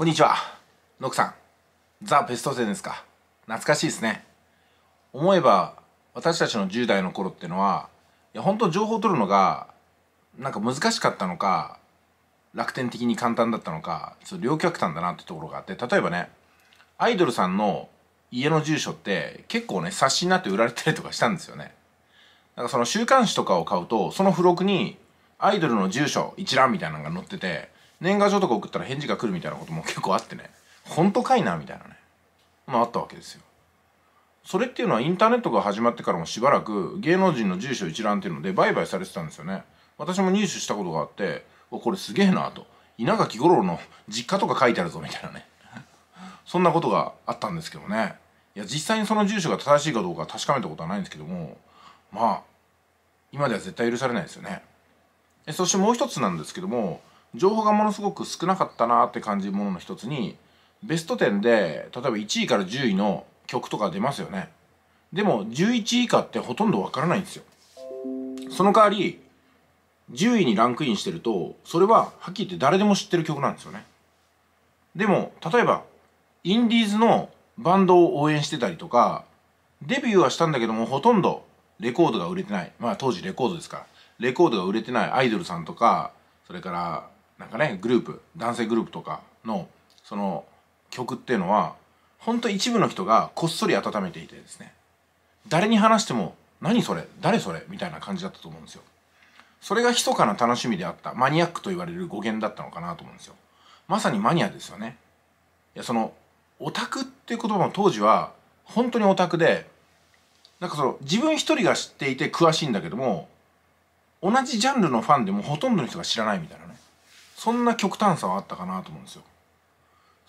こんにちは。ノクさん。ザ・ベストセンですか。懐かしいですね。思えば、私たちの10代の頃ってのは、いや、本当情報を取るのが、なんか難しかったのか、楽天的に簡単だったのか、ちょっと両極端だなってところがあって、例えばね、アイドルさんの家の住所って結構ね、冊子になって売られたりとかしたんですよね。なんかその週刊誌とかを買うと、その付録にアイドルの住所一覧みたいなのが載ってて、年賀状とか送ったら返事が来るみたいなことも結構あってね本当かいなみたいなねまああったわけですよそれっていうのはインターネットが始まってからもしばらく芸能人の住所一覧っていうので売買されてたんですよね私も入手したことがあってこれすげえなと稲垣吾郎の 実家とか書いてあるぞみたいなねそんなことがあったんですけどねいや実際にその住所が正しいかどうか確かめたことはないんですけどもまあ今では絶対許されないですよねそしてもう一つなんですけども情報がものすごく少なかったなって感じるものの一つにベスト10で例えば1位から10位の曲とか出ますよねでも11位以下ってほとんどわからないんですよその代わり10位にランクインしてるとそれははっきり言って誰でも知ってる曲なんですよねでも例えばインディーズのバンドを応援してたりとかデビューはしたんだけどもほとんどレコードが売れてないまあ当時レコードですからレコードが売れてないアイドルさんとかそれからなんかねグループ男性グループとかのその曲っていうのはほんと一部の人がこっそり温めていてですね誰に話しても「何それ誰それ」みたいな感じだったと思うんですよ。それが密かな楽しみであったマニアックと言われる語源だったのかなと思うんですよ。まさにマニアですよね。いやそのオタクっていう言葉も当時は本当にオタクでなんかその自分一人が知っていて詳しいんだけども同じジャンルのファンでもほとんどの人が知らないみたいなねそんな極端さはあったかなと思うんですよ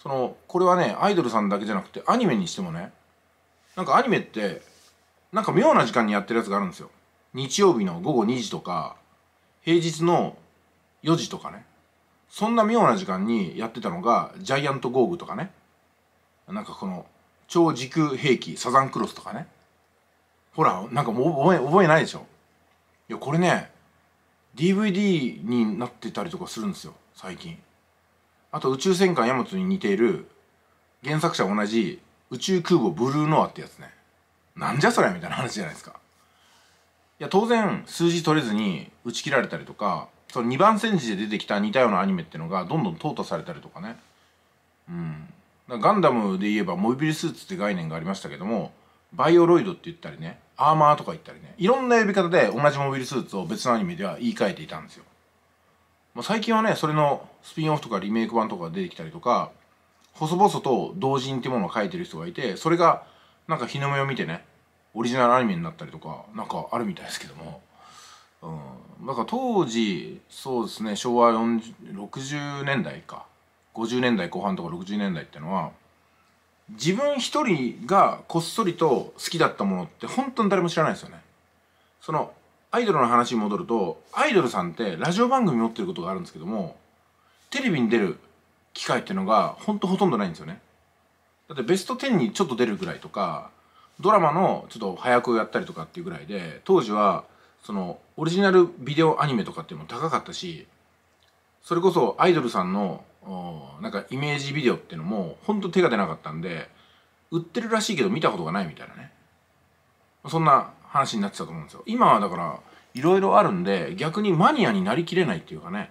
そのこれはねアイドルさんだけじゃなくてアニメにしてもねなんかアニメってなんか妙な時間にやってるやつがあるんですよ日曜日の午後2時とか平日の4時とかねそんな妙な時間にやってたのがジャイアントゴーグとかねなんかこの超時空兵器サザンクロスとかねほらなんかもう覚え覚えないでしょいやこれね DVD になってたりとかするんですよ最近あと宇宙戦艦ヤマトに似ている原作者同じ宇宙空母ブルーノアってやつねなんじゃそりゃみたいな話じゃないですかいや当然数字取れずに打ち切られたりとかその2番戦時で出てきた似たようなアニメってのがどんどん淘汰されたりとかねうんガンダムで言えばモビルスーツって概念がありましたけどもバイオロイドって言ったりねアーマーとか言ったりねいろんな呼び方で同じモビルスーツを別のアニメでは言い換えていたんですよまあ、最近はねそれのスピンオフとかリメイク版とか出てきたりとか細々と同人っていうものを書いてる人がいてそれがなんか日の目を見てねオリジナルアニメになったりとかなんかあるみたいですけども、うん、んか当時そうですね昭和60年代か50年代後半とか60年代ってのは自分一人がこっそりと好きだったものって本当に誰も知らないですよね。そのアイドルの話に戻るとアイドルさんってラジオ番組持ってることがあるんですけどもテレビに出る機会っていうのがほんとほとんどないんですよねだってベスト10にちょっと出るぐらいとかドラマのちょっと早くやったりとかっていうぐらいで当時はそのオリジナルビデオアニメとかっていうのも高かったしそれこそアイドルさんのなんかイメージビデオっていうのもほんと手が出なかったんで売ってるらしいけど見たことがないみたいなねそんな話になってたと思うんですよ今はだからいろいろあるんで逆にマニアになりきれないっていうかね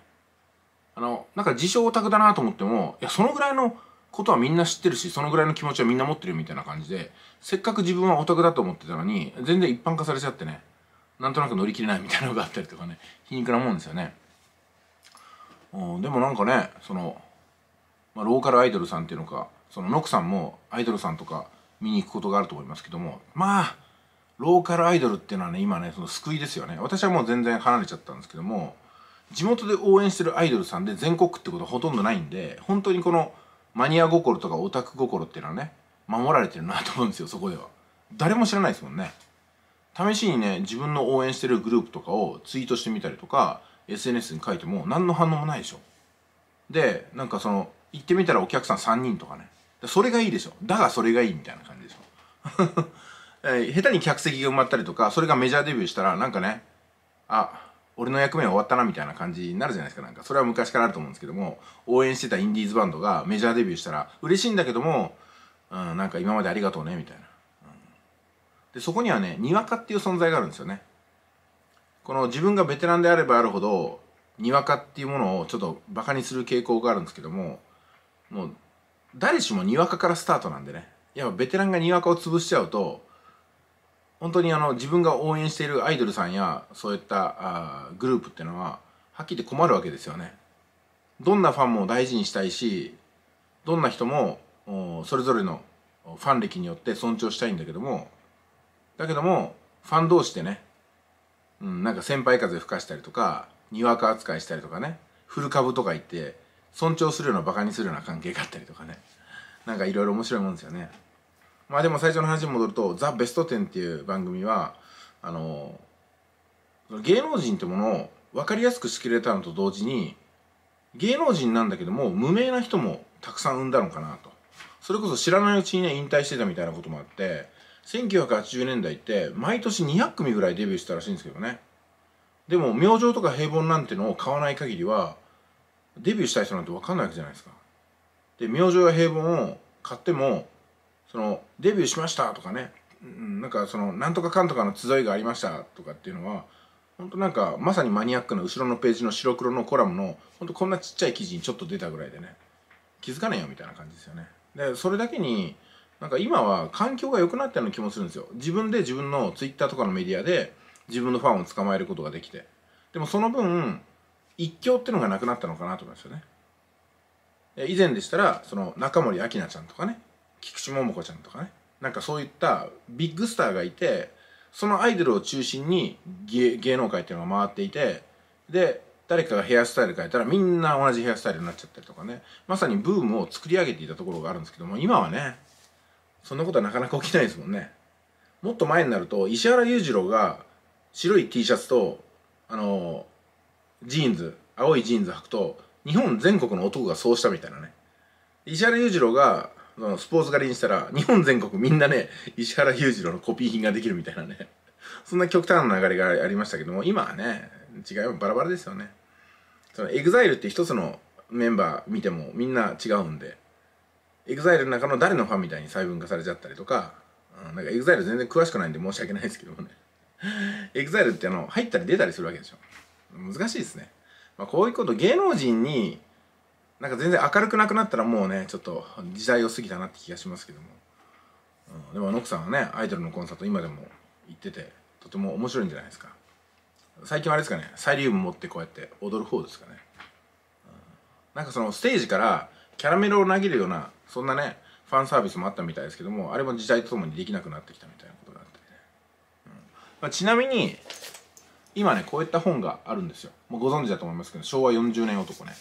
あのなんか自称オタクだなと思ってもいやそのぐらいのことはみんな知ってるしそのぐらいの気持ちはみんな持ってるみたいな感じでせっかく自分はオタクだと思ってたのに全然一般化されちゃってねなんとなく乗り切れないみたいなのがあったりとかね皮肉なもんですよねでもなんかねその、まあ、ローカルアイドルさんっていうのかそのノクさんもアイドルさんとか見に行くことがあると思いますけどもまあローカルアイドルっていうのはね今ねその救いですよね私はもう全然離れちゃったんですけども地元で応援してるアイドルさんで全国ってことはほとんどないんで本当にこのマニア心とかオタク心っていうのはね守られてるなと思うんですよそこでは誰も知らないですもんね試しにね自分の応援してるグループとかをツイートしてみたりとか SNS に書いても何の反応もないでしょでなんかその行ってみたらお客さん3人とかねそれがいいでしょだがそれがいいみたいな感じでしょえー、下手に客席が埋まったりとかそれがメジャーデビューしたらなんかねあ俺の役目は終わったなみたいな感じになるじゃないですかなんかそれは昔からあると思うんですけども応援してたインディーズバンドがメジャーデビューしたら嬉しいんだけども、うん、なんか今までありがとうねみたいな、うん、でそこにはねにわかっていう存在があるんですよねこの自分がベテランであればあるほどにわかっていうものをちょっとバカにする傾向があるんですけどももう誰しもにわかからスタートなんでねやっぱベテランがにわかを潰しちゃうと本当にあの自分が応援しているアイドルさんやそういったあグループっていうのははっきり言って困るわけですよね。どんなファンも大事にしたいしどんな人もそれぞれのファン歴によって尊重したいんだけどもだけどもファン同士でね、うん、なんか先輩風吹かしたりとかにわか扱いしたりとかね古株とか言って尊重するようなバカにするような関係があったりとかねなんかいろいろ面白いもんですよね。まあでも最初の話に戻ると「ザ・ベスト10」っていう番組はあの芸能人ってものを分かりやすく仕切れたのと同時に芸能人なんだけども無名な人もたくさん生んだのかなとそれこそ知らないうちにね引退してたみたいなこともあって1980年代って毎年200組ぐらいデビューしたらしいんですけどねでも明星とか平凡なんてのを買わない限りはデビューした人なんて分かんないわけじゃないですかで明星や平凡を買ってもそのデビューしましたとかね、うん、なんかそのなんとかかんとかの集いがありましたとかっていうのは本当なんかまさにマニアックな後ろのページの白黒のコラムの本当こんなちっちゃい記事にちょっと出たぐらいでね気づかないよみたいな感じですよねでそれだけになんか今は環境が良くなったような気もするんですよ自分で自分の Twitter とかのメディアで自分のファンを捕まえることができてでもその分一強ってのがなくなったのかなと思いますよね以前でしたらその中森明菜ちゃんとかね菊池桃子ちゃんとかねなんかそういったビッグスターがいてそのアイドルを中心に芸芸能界っていうのが回っていてで誰かがヘアスタイル変えたらみんな同じヘアスタイルになっちゃったりとかねまさにブームを作り上げていたところがあるんですけども今はねそんなことはなかなか起きないですもんねもっと前になると石原裕次郎が白い T シャツとあのジーンズ青いジーンズ履くと日本全国の男がそうしたみたいなね石原裕次郎がスポーツ狩りにしたら、日本全国みんなね、石原裕次郎のコピー品ができるみたいなね。そんな極端な流れがありましたけども、今はね、違いはバラバラですよね。そのエグザイルって一つのメンバー見てもみんな違うんで、エグザイルの中の誰のファンみたいに細分化されちゃったりとか、うん、なんかエグザイル全然詳しくないんで申し訳ないですけどもね。エグザイルってあの、入ったり出たりするわけでしょ。難しいですね。まあ、こういうこと、芸能人になんか全然明るくなくなったらもうねちょっと時代を過ぎたなって気がしますけども、うん、でもノクさんはねアイドルのコンサート今でも行っててとても面白いんじゃないですか最近はあれですかねサイリウム持ってこうやって踊る方ですかね、うん、なんかそのステージからキャラメルを投げるようなそんなねファンサービスもあったみたいですけどもあれも時代とともにできなくなってきたみたいなことがあったりね、うんまあ、ちなみに今ねこういった本があるんですよもうご存知だと思いますけど昭和40年男ね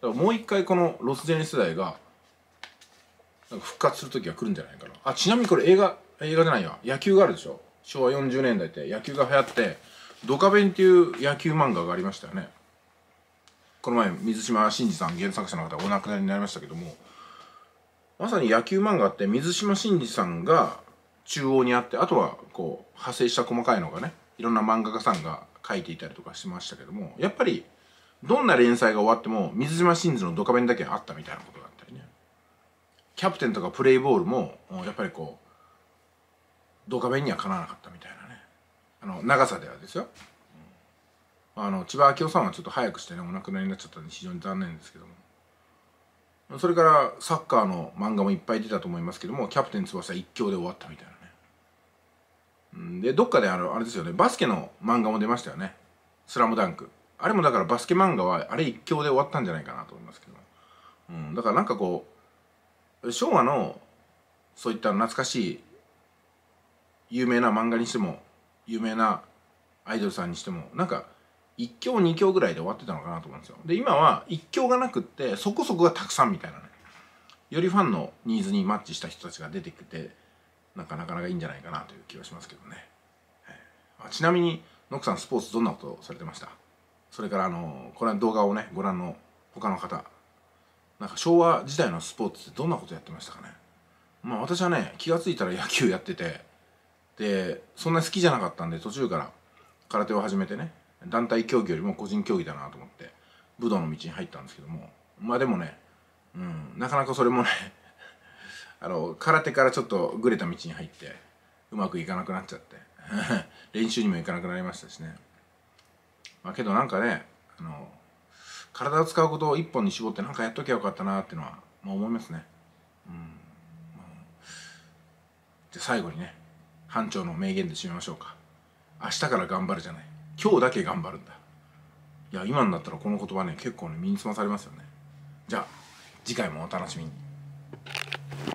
だからもう一回このロスジェネ世代がなんか復活する時が来るんじゃないかなあちなみにこれ映画映画じゃないや野球があるでしょ昭和40年代って野球が流行って「ドカベン」っていう野球漫画がありましたよねこの前水島新司さん原作者の方がお亡くなりになりましたけどもまさに野球漫画って水島新司さんが中央にあってあとはこう派生した細かいのがねいろんな漫画家さんが書いていたりとかしましたけどもやっぱりどんな連載が終わっても水島真司のドカベンだけあったみたいなことだったりねキャプテンとかプレイボールもやっぱりこうドカベンにはかなわなかったみたいなねあの長さではですよ、あの千葉明夫さんはちょっと早くしてねお亡くなりになっちゃったんで非常に残念ですけどもそれからサッカーの漫画もいっぱい出たと思いますけどもキャプテン翼一強で終わったみたいなねでどっかであのあれですよねバスケの漫画も出ましたよね「スラムダンクあれもだからバスケ漫画はあれ一強で終わったんじゃないかなと思いますけど、うん、だからなんかこう昭和のそういった懐かしい有名な漫画にしても有名なアイドルさんにしてもなんか1強2強ぐらいで終わってたのかなと思うんですよで今は1強がなくってそこそこがたくさんみたいなねよりファンのニーズにマッチした人たちが出てきてなかなかないいんじゃないかなという気はしますけどね、ちなみにノクさんスポーツどんなことをされてましたそれからあのこれ動画をねご覧の他の方なんか昭和時代のスポーツってどんなことやってましたかねまあ私はね気が付いたら野球やっててでそんな好きじゃなかったんで途中から空手を始めてね団体競技よりも個人競技だなと思って武道の道に入ったんですけどもまあでもね、うん、なかなかそれもね あの空手からちょっとぐれた道に入ってうまくいかなくなっちゃって 練習にも行かなくなりましたしねまあ、けどなんかねあの体を使うことを一本に絞って何かやっときゃよかったなっていうのは、まあ、思いますね。うんゃ最後にね班長の名言で締めましょうか明日から頑張るじゃない今日だけ頑張るんだいや今になったらこの言葉ね結構ね身につまされますよねじゃあ次回もお楽しみに。